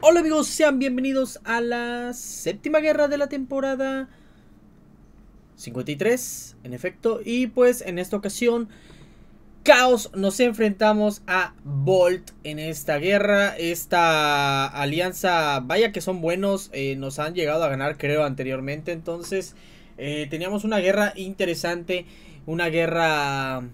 Hola amigos, sean bienvenidos a la séptima guerra de la temporada 53, en efecto. Y pues en esta ocasión, Caos, nos enfrentamos a Bolt en esta guerra. Esta alianza, vaya que son buenos, eh, nos han llegado a ganar creo anteriormente. Entonces eh, teníamos una guerra interesante, una guerra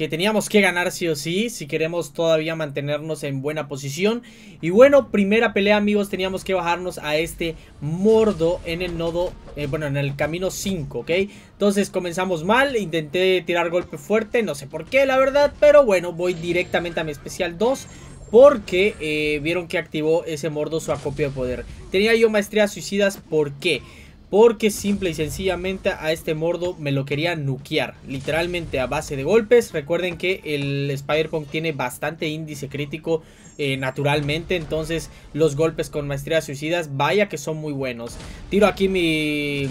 que teníamos que ganar sí o sí, si queremos todavía mantenernos en buena posición. Y bueno, primera pelea amigos, teníamos que bajarnos a este Mordo en el nodo, eh, bueno, en el camino 5, ¿ok? Entonces comenzamos mal, intenté tirar golpe fuerte, no sé por qué la verdad, pero bueno, voy directamente a mi especial 2. Porque eh, vieron que activó ese mordo su acopio de poder. Tenía yo maestría suicidas, ¿por qué? Porque simple y sencillamente a este Mordo me lo quería nukear. Literalmente a base de golpes. Recuerden que el Spider-Punk tiene bastante índice crítico eh, naturalmente. Entonces los golpes con maestría suicidas vaya que son muy buenos. Tiro aquí mi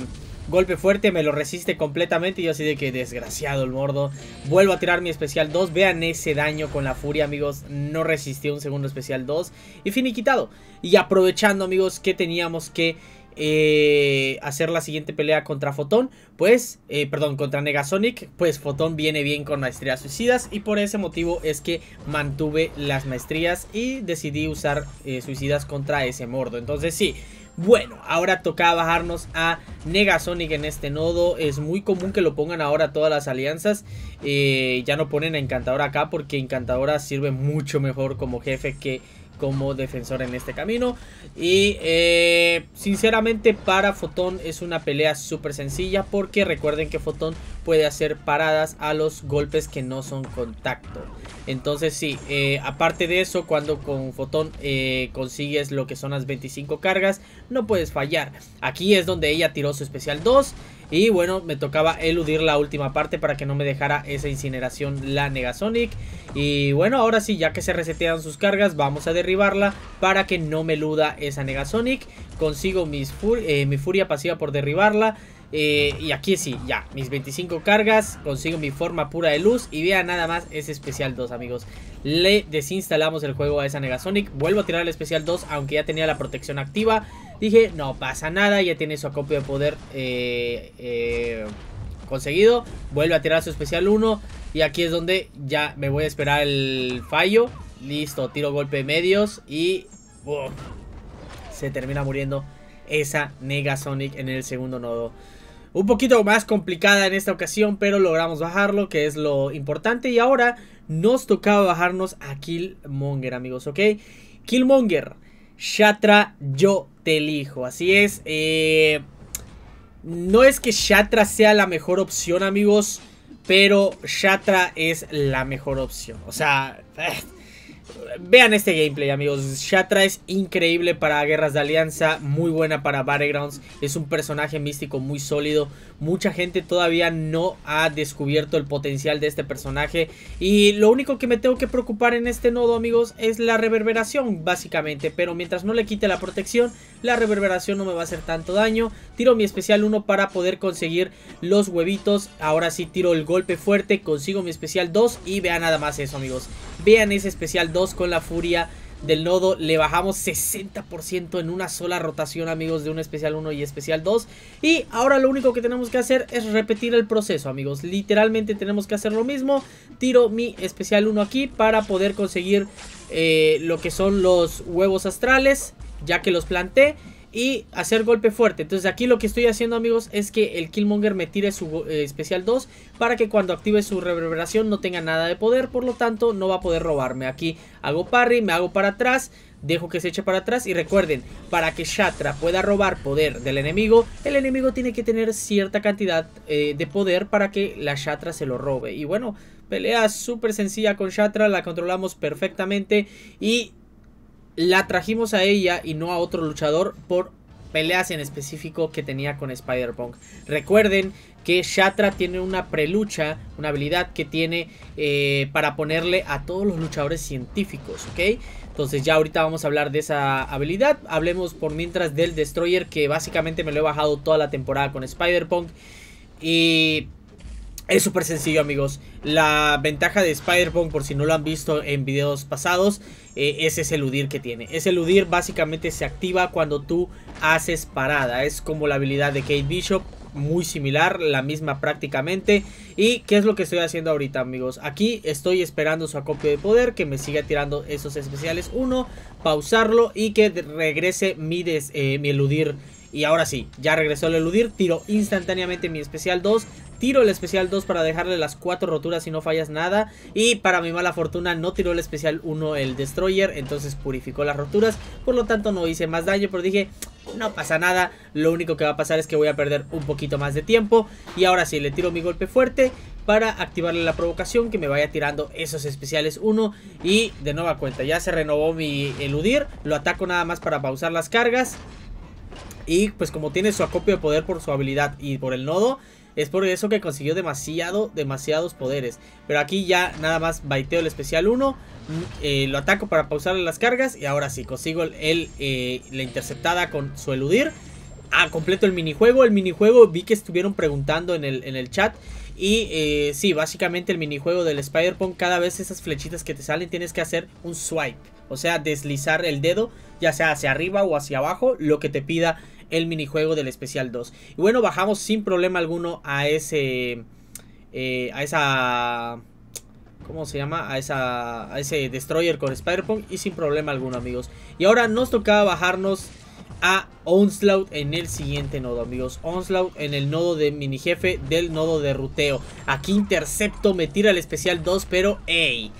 golpe fuerte, me lo resiste completamente y yo así de que desgraciado el mordo. Vuelvo a tirar mi especial 2, vean ese daño con la furia amigos, no resistió un segundo especial 2 y finiquitado. Y aprovechando amigos que teníamos que eh, hacer la siguiente pelea contra Fotón, pues, eh, perdón, contra Negasonic, pues Fotón viene bien con maestrías suicidas y por ese motivo es que mantuve las maestrías y decidí usar eh, suicidas contra ese mordo. Entonces sí, bueno, ahora toca bajarnos a Negasonic en este nodo. Es muy común que lo pongan ahora todas las alianzas. ya no ponen a Encantadora acá porque Encantadora sirve mucho mejor como jefe que como defensor en este camino. Y eh, sinceramente para Fotón es una pelea súper sencilla porque recuerden que Fotón puede hacer paradas a los golpes que no son contacto. Entonces sí, eh, aparte de eso, cuando con Fotón eh, consigues lo que son las 25 cargas, no puedes fallar. Aquí es donde ella tiró su especial 2. Y bueno, me tocaba eludir la última parte para que no me dejara esa incineración la Negasonic. Y bueno, ahora sí, ya que se resetean sus cargas, vamos a derribarla para que no me eluda esa Negasonic. Consigo mis eh, mi furia pasiva por derribarla. Eh, y aquí sí, ya, mis 25 cargas, consigo mi forma pura de luz y vea nada más ese especial 2, amigos. Le desinstalamos el juego a esa Negasonic, vuelvo a tirar el especial 2, aunque ya tenía la protección activa. Dije, no pasa nada, ya tiene su acopio de poder eh, eh, conseguido. Vuelve a tirar su especial 1 y aquí es donde ya me voy a esperar el fallo. Listo, tiro golpe medios y... se termina muriendo esa Negasonic en el segundo nodo un poquito más complicada en esta ocasión, pero logramos bajarlo, que es lo importante. Y ahora nos tocaba bajarnos a Killmonger, amigos, ¿ok? Killmonger, Shatra, yo te elijo. Así es, eh, no es que Shatra sea la mejor opción, amigos, pero Shatra es la mejor opción. O sea... Eh, vean este gameplay, amigos. Shatra es increíble para guerras de alianza, muy buena para Battlegrounds. Es un personaje místico muy sólido. Mucha gente todavía no ha descubierto el potencial de este personaje. Y lo único que me tengo que preocupar en este nodo, amigos, es la reverberación, básicamente. Pero mientras no le quite la protección, la reverberación no me va a hacer tanto daño. Tiro mi especial 1 para poder conseguir los huevitos. Ahora sí tiro el golpe fuerte, consigo mi especial 2 y vean nada más eso, amigos. Vean ese especial 2 con la furia del nodo. Le bajamos 60% en una sola rotación, amigos, de un especial 1 y especial 2. Y ahora lo único que tenemos que hacer es repetir el proceso, amigos. Literalmente tenemos que hacer lo mismo. Tiro mi especial 1 aquí para poder conseguir eh, lo que son los huevos astrales, ya que los planté y hacer golpe fuerte. Entonces aquí lo que estoy haciendo amigos es que el Killmonger me tire su eh, especial 2 para que cuando active su reverberación no tenga nada de poder, por lo tanto no va a poder robarme. Aquí hago parry, me hago para atrás, dejo que se eche para atrás y recuerden, para que Shatra pueda robar poder del enemigo, el enemigo tiene que tener cierta cantidad eh, de poder para que la Shatra se lo robe. Y bueno, pelea súper sencilla con Shatra, la controlamos perfectamente y la trajimos a ella y no a otro luchador por peleas en específico que tenía con Spider-Punk. Recuerden que Shatra tiene una prelucha, una habilidad que tiene eh, para ponerle a todos los luchadores científicos, ¿ok? Entonces ya ahorita vamos a hablar de esa habilidad. Hablemos por mientras del Destroyer que básicamente me lo he bajado toda la temporada con Spider-Punk. Y es súper sencillo amigos, la ventaja de Spider-Punk por si no lo han visto en videos pasados eh, es ese eludir que tiene. Ese eludir básicamente se activa cuando tú haces parada, es como la habilidad de Kate Bishop, muy similar, la misma prácticamente. ¿Y qué es lo que estoy haciendo ahorita amigos? Aquí estoy esperando su acopio de poder, que me siga tirando esos especiales Uno, pausarlo y que regrese mi, eh, mi eludir y ahora sí, ya regresó el eludir, tiro instantáneamente mi especial 2, tiro el especial 2 para dejarle las 4 roturas y no fallas nada. Y para mi mala fortuna no tiró el especial 1 el destroyer, entonces purificó las roturas. Por lo tanto no hice más daño, pero dije, no pasa nada. Lo único que va a pasar es que voy a perder un poquito más de tiempo. Y ahora sí, le tiro mi golpe fuerte para activarle la provocación que me vaya tirando esos especiales 1 y de nueva cuenta ya se renovó mi eludir, lo ataco nada más para pausar las cargas y pues como tiene su acopio de poder por su habilidad y por el nodo, es por eso que consiguió demasiado, demasiados poderes. Pero aquí ya nada más baiteo el especial 1. Mm, eh, lo ataco para pausarle las cargas. Y ahora sí, consigo el, eh, la interceptada con su eludir. Ah, completo el minijuego. El minijuego vi que estuvieron preguntando en el, en el chat. Y eh, sí, básicamente el minijuego del spider cada vez esas flechitas que te salen tienes que hacer un swipe. O sea, deslizar el dedo, ya sea hacia arriba o hacia abajo, lo que te pida el minijuego del especial 2. Y bueno, bajamos sin problema alguno a ese... Eh, a esa... ¿Cómo se llama? A, esa, ese Destroyer con Spider-Punk y sin problema alguno, amigos. Y ahora nos tocaba bajarnos a Onslaught en el siguiente nodo, amigos. Onslaught en el nodo de mini jefe del nodo de ruteo. Aquí intercepto, me tira el especial 2, pero ¡ey!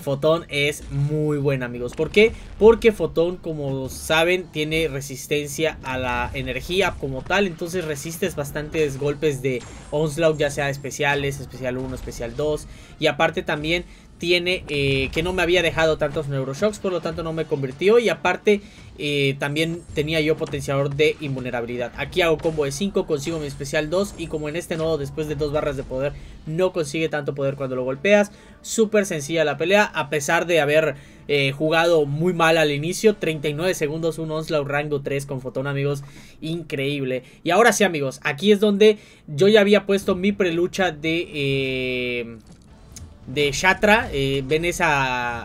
Fotón es muy buena, amigos. ¿Por qué? Porque Fotón, como saben, tiene resistencia a la energía como tal. Entonces resistes bastantes golpes de Onslaught, ya sea especiales, especial 1, especial 2. Y aparte también tiene, eh, que no me había dejado tantos neuroshocks, por lo tanto no me convirtió y aparte eh, también tenía yo potenciador de invulnerabilidad. Aquí hago combo de 5, consigo mi especial 2 y como en este nodo después de dos barras de poder no consigue tanto poder cuando lo golpeas, súper sencilla la pelea a pesar de haber eh, jugado muy mal al inicio, 39 segundos, un Onslaught rango 3 con fotón amigos, increíble. Y ahora sí amigos, aquí es donde yo ya había puesto mi prelucha de de Shatra. Eh, ven ese,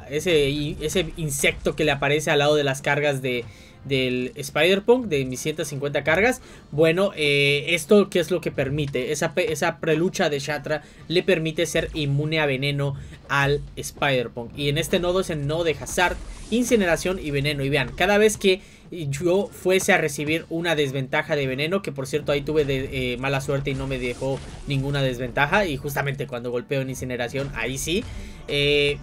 ese insecto que le aparece al lado de las cargas de, del Spider-Punk, de mis 150 cargas. Bueno, eh, esto que es lo que permite, esa, esa, prelucha de Shatra le permite ser inmune a veneno al Spider-Punk. Y en este nodo es el nodo de Hazard, incineración y veneno. Y vean, cada vez que yo fuese a recibir una desventaja de veneno, que por cierto ahí tuve de, eh, mala suerte y no me dejó ninguna desventaja, y justamente cuando golpeo en incineración, ahí sí. Eh,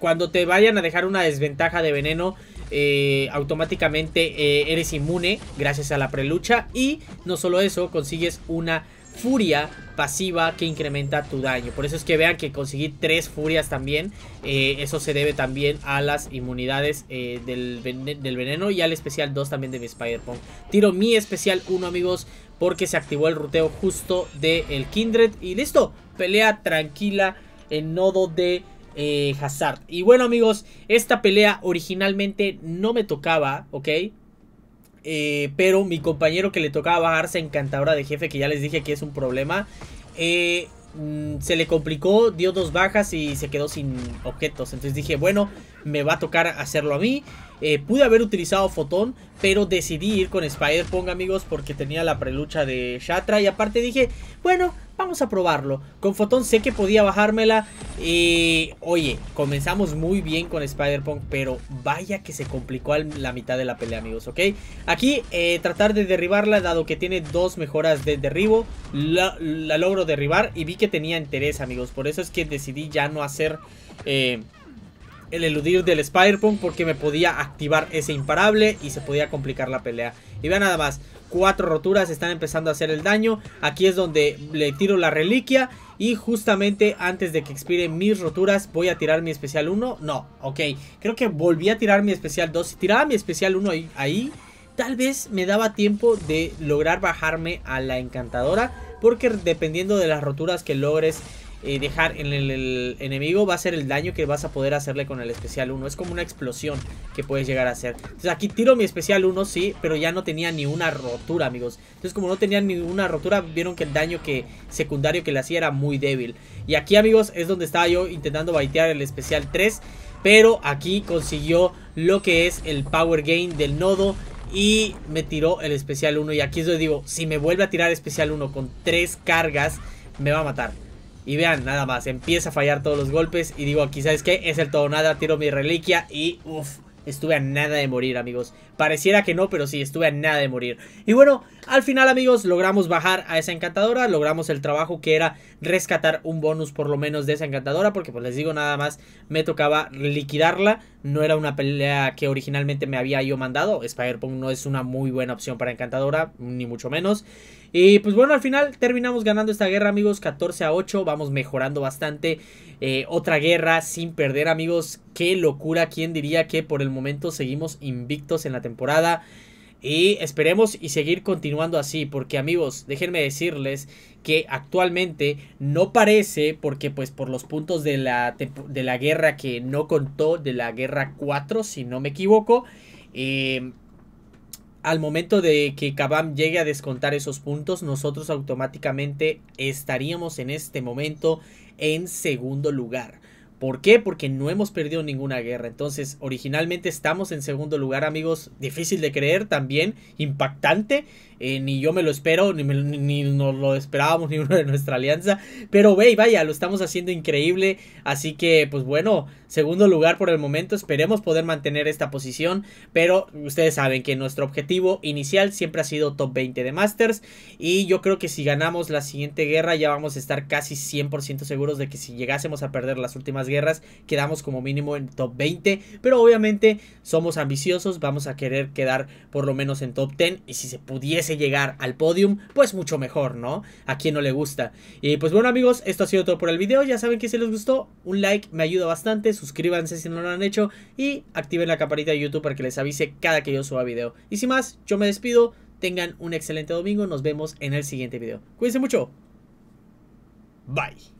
cuando te vayan a dejar una desventaja de veneno, eh, automáticamente eres inmune gracias a la prelucha, y no solo eso, consigues una furia pasiva que incrementa tu daño. Por eso es que vean que conseguí tres furias también. Eh, eso se debe también a las inmunidades eh, del, veneno, y al especial 2 también de mi Spider-Punk. Tiro mi especial 1 amigos porque se activó el ruteo justo del Kindred. Y listo, pelea tranquila en nodo de... Eh, Hazard. Y bueno amigos, esta pelea originalmente no me tocaba, ¿ok? Eh, pero mi compañero que le tocaba bajarse en de jefe, que ya les dije que es un problema, eh, mm, se le complicó, dio dos bajas y se quedó sin objetos. Entonces dije, bueno, me va a tocar hacerlo a mí. Eh, pude haber utilizado Fotón, pero decidí ir con Spider-Pong, amigos, porque tenía la prelucha de Shatra. Y aparte dije, bueno, vamos a probarlo. Con Fotón sé que podía bajármela. Y, eh, oye, comenzamos muy bien con spider pong pero vaya que se complicó la mitad de la pelea, amigos, ¿ok? Aquí, eh, tratar de derribarla, dado que tiene dos mejoras de derribo, la, logro derribar y vi que tenía interés, amigos. Por eso es que decidí ya no hacer el eludir del spider porque me podía activar ese imparable y se podía complicar la pelea. Y vean nada más, cuatro roturas están empezando a hacer el daño. Aquí es donde le tiro la reliquia y justamente antes de que expire mis roturas voy a tirar mi especial 1. No, ok, creo que volví a tirar mi especial 2. Si tiraba mi especial 1 ahí tal vez me daba tiempo de lograr bajarme a la encantadora porque dependiendo de las roturas que logres y dejar en el, enemigo va a ser el daño que vas a poder hacerle con el especial 1. Es como una explosión que puedes llegar a hacer. Entonces aquí tiro mi especial 1, sí, pero ya no tenía ni una rotura, amigos. Entonces como no tenía ni una rotura, vieron que el daño que secundario que le hacía era muy débil. Y aquí, amigos, es donde estaba yo intentando baitear el especial 3. Pero aquí consiguió lo que es el power gain del nodo y me tiró el especial 1. Y aquí es donde digo, si me vuelve a tirar especial 1 con 3 cargas, me va a matar. Y vean, nada más, empieza a fallar todos los golpes. Y digo, aquí, ¿sabes qué? Es el todo nada, tiro mi reliquia y uff. Estuve a nada de morir, amigos. Pareciera que no, pero sí, estuve a nada de morir. Y bueno, al final, amigos, logramos bajar a esa encantadora. Logramos el trabajo que era rescatar un bonus por lo menos de esa encantadora. Porque, pues les digo, nada más me tocaba liquidarla. No era una pelea que originalmente me había yo mandado. spider pong no es una muy buena opción para encantadora, ni mucho menos. Y pues bueno, al final terminamos ganando esta guerra, amigos, 14 a 8. Vamos mejorando bastante. Eh, otra guerra sin perder, amigos. Qué locura. ¿Quién diría que por el momento seguimos invictos en la temporada? Y esperemos y seguir continuando así, porque amigos, déjenme decirles que actualmente no parece, porque pues por los puntos de la, de la guerra que no contó, de la guerra 4, si no me equivoco, eh, al momento de que Kabam llegue a descontar esos puntos, nosotros automáticamente estaríamos en este momento en segundo lugar. ¿Por qué? Porque no hemos perdido ninguna guerra. Entonces, originalmente estamos en segundo lugar, amigos. Difícil de creer también, impactante. Eh, ni yo me lo espero, ni, nos lo esperábamos ni uno de nuestra alianza. Pero, güey, vaya, lo estamos haciendo increíble. Así que, pues bueno, segundo lugar por el momento. Esperemos poder mantener esta posición. Pero ustedes saben que nuestro objetivo inicial siempre ha sido top 20 de Masters. Y yo creo que si ganamos la siguiente guerra ya vamos a estar casi 100% seguros de que si llegásemos a perder las últimas guerras quedamos como mínimo en top 20. Pero obviamente somos ambiciosos, vamos a querer quedar por lo menos en top 10. Y si se pudiese llegar al podium, pues mucho mejor, ¿no? A quien no le gusta. Y pues bueno amigos, esto ha sido todo por el video. Ya saben que si les gustó, un like me ayuda bastante. Suscríbanse si no lo han hecho y activen la campanita de YouTube para que les avise cada que yo suba video. Y sin más, yo me despido. Tengan un excelente domingo. Nos vemos en el siguiente video. Cuídense mucho. Bye.